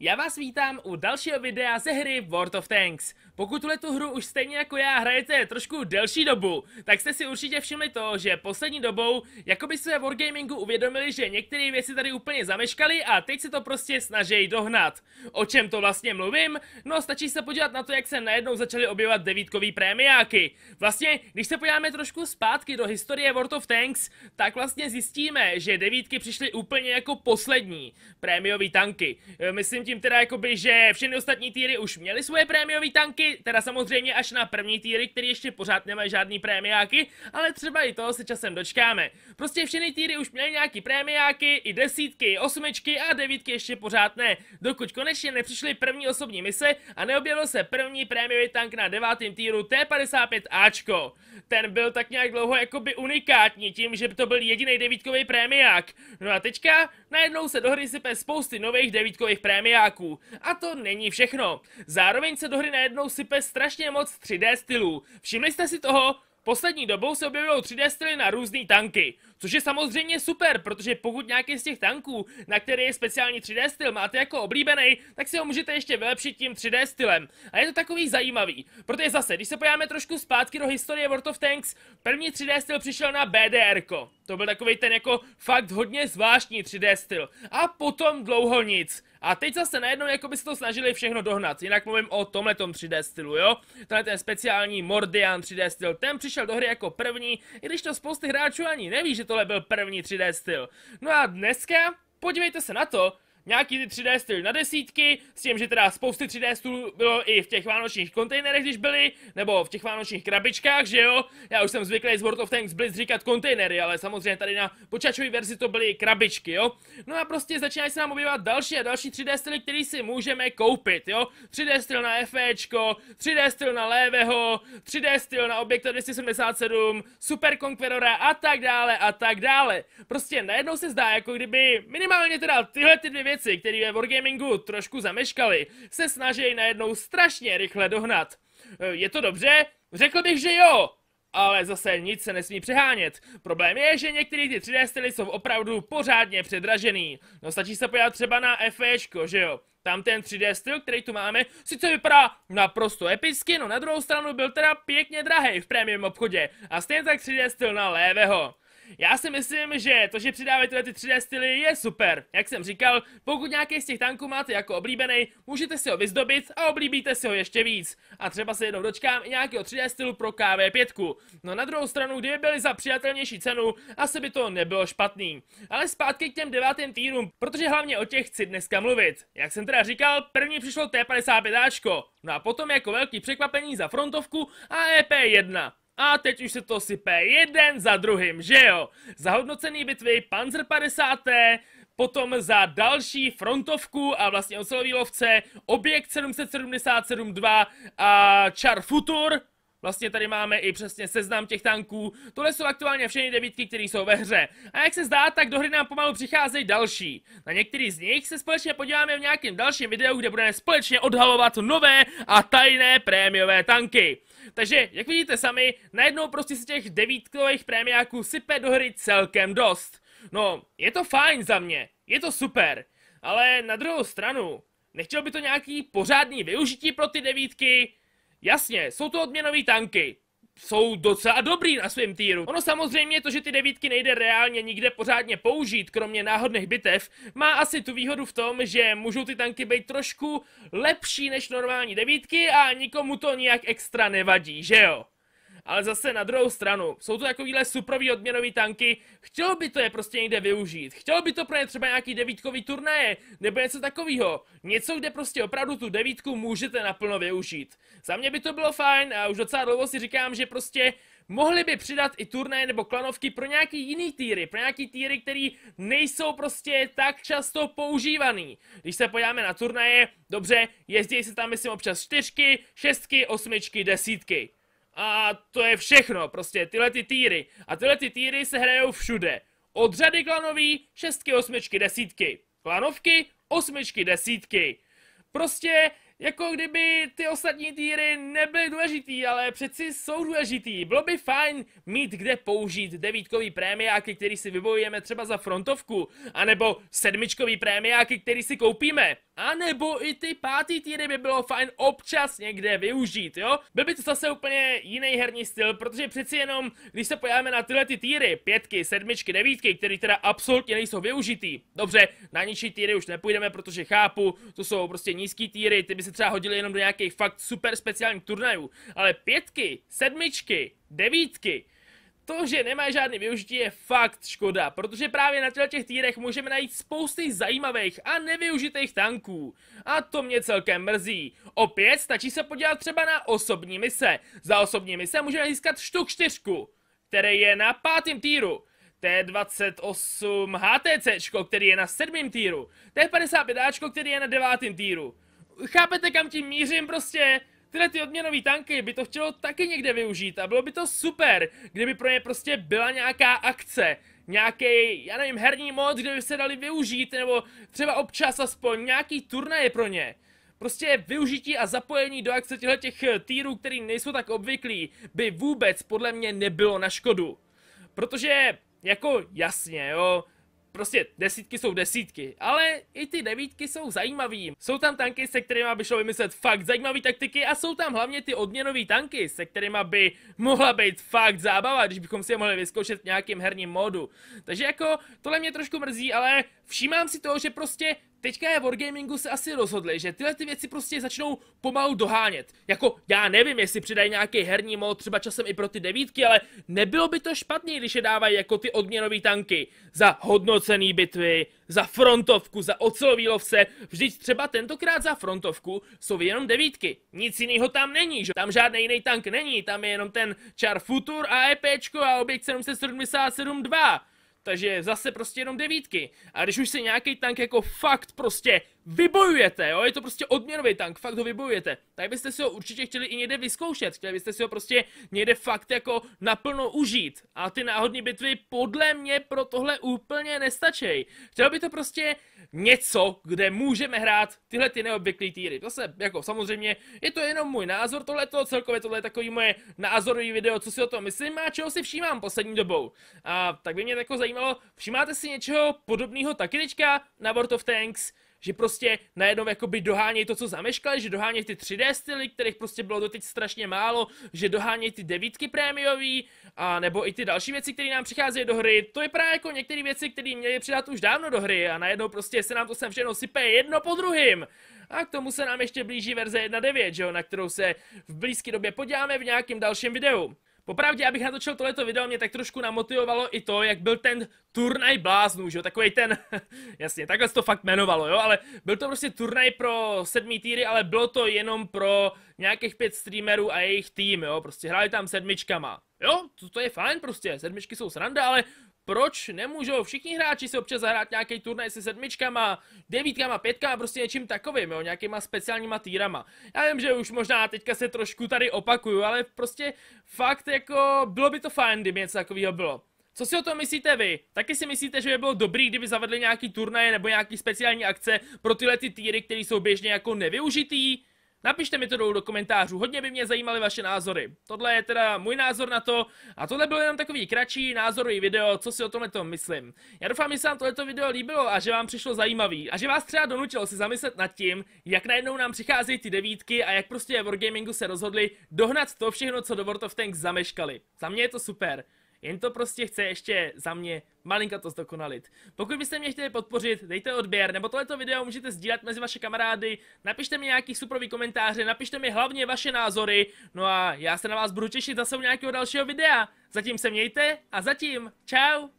Já vás vítám u dalšího videa ze hry World of Tanks. Pokud tuhle tu hru už stejně jako já hrajete trošku delší dobu, tak jste si určitě všimli to, že poslední dobou jakoby se Wargamingu uvědomili, že některé věci tady úplně zameškali a teď se to prostě snaží dohnat. O čem to vlastně mluvím? No stačí se podívat na to, jak se najednou začaly objevovat devítkový prémiáky. Vlastně, když se podíváme trošku zpátky do historie World of Tanks, tak vlastně zjistíme, že devítky přišly úplně jako poslední prémiový tanky. Myslím tím teda jakoby, že všechny ostatní týry už měly svoje prémiové tanky, teda samozřejmě až na první týry, který ještě pořád nemají žádný prémiáky, ale třeba i toho se časem dočkáme. Prostě všechny týry už měly nějaký prémiáky, i desítky, i osmičky a devítky ještě pořád ne, dokud konečně nepřišly první osobní mise a neobjevil se první prémiový tank na devátém týru T55Ačko. Ten byl tak nějak dlouho jakoby unikátní tím, že to byl jediný devítkový prémiák. No a teďka najednou se do hry sype spousty nových devítkových prémiáků vojáků. A to není všechno. Zároveň se do hry najednou sype strašně moc 3D stylů. Všimli jste si toho? Poslední dobou se objevují 3D styly na různé tanky, což je samozřejmě super, protože pokud nějaký z těch tanků, na který je speciální 3D styl, máte jako oblíbený, tak si ho můžete ještě vylepšit tím 3D stylem. A je to takový zajímavý, protože zase, když se podíváme trošku zpátky do historie World of Tanks, první 3D styl přišel na BDR. -ko. To byl takový ten jako fakt hodně zvláštní 3D styl. A potom dlouho nic. A teď zase najednou jako by se to snažili všechno dohnat. Jinak mluvím o tomhle 3D stylu, jo? Tenhle ten speciální Mordian 3D styl. Ten přišel do hry jako první, i když to spousty hráčů ani neví, že tohle byl první 3D styl. No a dneska, podívejte se na to, nějaký ty 3D styly na desítky, s tím, že teda spousty 3D stylů bylo i v těch vánočních kontejnerech, když byly, nebo v těch vánočních krabičkách, že jo? Já už jsem zvyklý z World of Tanks Blitz říkat kontejnery, ale samozřejmě tady na počáčové verzi to byly krabičky, jo? No a prostě začínají se nám objevovat další a další 3D styly, který si můžeme koupit, jo? 3D styl na FEčko, 3D styl na levého, 3D styl na objekta 277, Super Conquerora a tak dále a tak dále. Prostě najednou se zdá, jako kdyby minimálně teda tyhle ty dvě věci věci, které ve Wargamingu trošku zameškaly, se snaží najednou strašně rychle dohnat. Eh, je to dobře? Řekl bych, že jo, ale zase nic se nesmí přehánět. Problém je, že některé ty 3D styly jsou opravdu pořádně předražený. No stačí se podívat třeba na FEčko, že jo? Tam ten 3D styl, který tu máme, sice vypadá naprosto epicky, no na druhou stranu byl teda pěkně drahý v prémium obchodě. A stejně tak 3D styl na lévého. Já si myslím, že to, že přidávají tyhle ty 3D styly, je super. Jak jsem říkal, pokud nějaký z těch tanků máte jako oblíbený, můžete si ho vyzdobit a oblíbíte si ho ještě víc. A třeba se jednou dočkám i nějakého 3D stylu pro KV5. No na druhou stranu, kdyby byly za přijatelnější cenu, asi by to nebylo špatný. Ale zpátky k těm devátým týrům, protože hlavně o těch chci dneska mluvit. Jak jsem teda říkal, první přišlo T55. No a potom jako velký překvapení za frontovku a EP1. A teď už se to sype jeden za druhým, že jo? Za hodnocený bitvy Panzer 50. Potom za další frontovku a vlastně ocelový lovce, objekt 777-2 a Char Futur, Vlastně tady máme i přesně seznam těch tanků. Tohle jsou aktuálně všechny devítky, které jsou ve hře. A jak se zdá, tak do hry nám pomalu přicházejí další. Na některý z nich se společně podíváme v nějakém dalším videu, kde budeme společně odhalovat nové a tajné prémiové tanky. Takže, jak vidíte sami, najednou prostě se těch devítkových prémiáků sype do hry celkem dost. No, je to fajn za mě, je to super, ale na druhou stranu, nechtěl by to nějaký pořádný využití pro ty devítky, Jasně, jsou to odměnové tanky. Jsou docela dobrý na svém týru. Ono samozřejmě to, že ty devítky nejde reálně nikde pořádně použít, kromě náhodných bitev, má asi tu výhodu v tom, že můžou ty tanky být trošku lepší než normální devítky a nikomu to nijak extra nevadí, že jo? ale zase na druhou stranu, jsou to takovýhle suprový odměnový tanky, chtělo by to je prostě někde využít, chtělo by to pro ně třeba nějaký devítkový turnaje, nebo něco takového, něco, kde prostě opravdu tu devítku můžete naplno využít. Za mě by to bylo fajn a už docela dlouho si říkám, že prostě mohli by přidat i turnaje nebo klanovky pro nějaký jiný týry, pro nějaký týry, který nejsou prostě tak často používaný. Když se podíváme na turnaje, dobře, jezdí se tam myslím občas čtyřky, šestky, osmičky, desítky a to je všechno, prostě tyhle ty týry. A tyhle ty týry se hrajou všude. Od řady klanový, šestky, osmičky, desítky. Klanovky, osmičky, desítky. Prostě jako kdyby ty ostatní týry nebyly důležitý, ale přeci jsou důležitý. Bylo by fajn mít kde použít devítkový prémiáky, který si vybojujeme třeba za frontovku, anebo sedmičkový prémiáky, který si koupíme. A nebo i ty pátý týry by bylo fajn občas někde využít, jo? Byl by to zase úplně jiný herní styl, protože přeci jenom, když se pojáme na tyhle ty týry, pětky, sedmičky, devítky, které teda absolutně nejsou využitý. Dobře, na nižší týry už nepůjdeme, protože chápu, to jsou prostě nízký týry, ty by se třeba hodily jenom do nějakých fakt super speciálních turnajů. Ale pětky, sedmičky, devítky, to, že nemá žádný využití, je fakt škoda, protože právě na těch týrech můžeme najít spousty zajímavých a nevyužitých tanků. A to mě celkem mrzí. Opět stačí se podívat třeba na osobní mise. Za osobní mise můžeme získat štuk čtyřku, který je na pátém týru. T28 HTC, který je na sedmém týru. T55, který je na devátém týru. Chápete, kam tím mířím prostě? Tyhle ty odměnové tanky by to chtělo taky někde využít a bylo by to super, kdyby pro ně prostě byla nějaká akce, nějaký, já nevím, herní mod, kde by se dali využít, nebo třeba občas aspoň nějaký turnaje pro ně. Prostě využití a zapojení do akce těch eh, týrů, který nejsou tak obvyklí, by vůbec podle mě nebylo na škodu. Protože, jako jasně, jo, Prostě desítky jsou desítky, ale i ty devítky jsou zajímavý. Jsou tam tanky, se kterými by šlo vymyslet fakt zajímavé taktiky a jsou tam hlavně ty odměnové tanky, se kterými by mohla být fakt zábava, když bychom si je mohli vyzkoušet v nějakém herním modu. Takže jako, tohle mě trošku mrzí, ale všímám si toho, že prostě teďka je Wargamingu se asi rozhodli, že tyhle ty věci prostě začnou pomalu dohánět. Jako, já nevím, jestli přidají nějaký herní mod, třeba časem i pro ty devítky, ale nebylo by to špatný, když je dávají jako ty odměnové tanky. Za hodnocený bitvy, za frontovku, za ocelový lovce, vždyť třeba tentokrát za frontovku jsou jenom devítky. Nic jiného tam není, že? Tam žádný jiný tank není, tam je jenom ten Char Futur a EPčko a objekt 777 takže zase prostě jenom devítky. A když už se nějaký tank jako fakt prostě vybojujete, jo, je to prostě odměnový tank, fakt ho vybojujete. Tak byste si ho určitě chtěli i někde vyzkoušet, chtěli byste si ho prostě někde fakt jako naplno užít. A ty náhodní bitvy podle mě pro tohle úplně nestačí. Chtělo by to prostě něco, kde můžeme hrát tyhle ty neobvyklé týry. Zase, jako samozřejmě, je to jenom můj názor tohle to celkově tohle je takový moje názorový video, co si o tom myslím a čeho si všímám poslední dobou. A tak by mě jako zajímalo, všímáte si něčeho podobného taky teďka na World of Tanks? že prostě najednou jakoby dohánějí to, co zameškali, že dohánějí ty 3D styly, kterých prostě bylo doteď strašně málo, že dohánějí ty devítky prémiový, a nebo i ty další věci, které nám přicházejí do hry. To je právě jako některé věci, které měly přidat už dávno do hry a najednou prostě se nám to sem všechno sype jedno po druhým. A k tomu se nám ještě blíží verze 1.9, že jo, na kterou se v blízké době podíváme v nějakém dalším videu. Popravdě, abych natočil tohleto video, mě tak trošku namotivovalo i to, jak byl ten turnaj bláznů, že jo, takovej ten, jasně, takhle se to fakt jmenovalo, jo, ale byl to prostě turnaj pro sedmý týry, ale bylo to jenom pro nějakých pět streamerů a jejich tým, jo, prostě hráli tam sedmičkama, jo, to, to je fajn prostě, sedmičky jsou sranda, ale proč nemůžou všichni hráči si občas zahrát nějaký turnaj se sedmičkama, devítkama, pětkama, prostě něčím takovým, jo, nějakýma speciálníma týrama. Já vím, že už možná teďka se trošku tady opakuju, ale prostě fakt jako bylo by to fajn, kdyby něco takového bylo. Co si o tom myslíte vy? Taky si myslíte, že by bylo dobrý, kdyby zavedli nějaký turnaje nebo nějaký speciální akce pro tyhle ty týry, které jsou běžně jako nevyužitý? Napište mi to dolů do komentářů, hodně by mě zajímaly vaše názory. Tohle je teda můj názor na to a tohle byl jenom takový kratší názorový video, co si o tomhle myslím. Já doufám, že se vám tohleto video líbilo a že vám přišlo zajímavý a že vás třeba donutilo si zamyslet nad tím, jak najednou nám přicházejí ty devítky a jak prostě Wargamingu se rozhodli dohnat to všechno, co do World of Tanks zameškali. Za mě je to super. Jen to prostě chce ještě za mě malinka to zdokonalit. Pokud byste mě chtěli podpořit, dejte odběr, nebo tohleto video můžete sdílet mezi vaše kamarády, napište mi nějaký superový komentáře, napište mi hlavně vaše názory, no a já se na vás budu těšit zase u nějakého dalšího videa. Zatím se mějte a zatím, čau!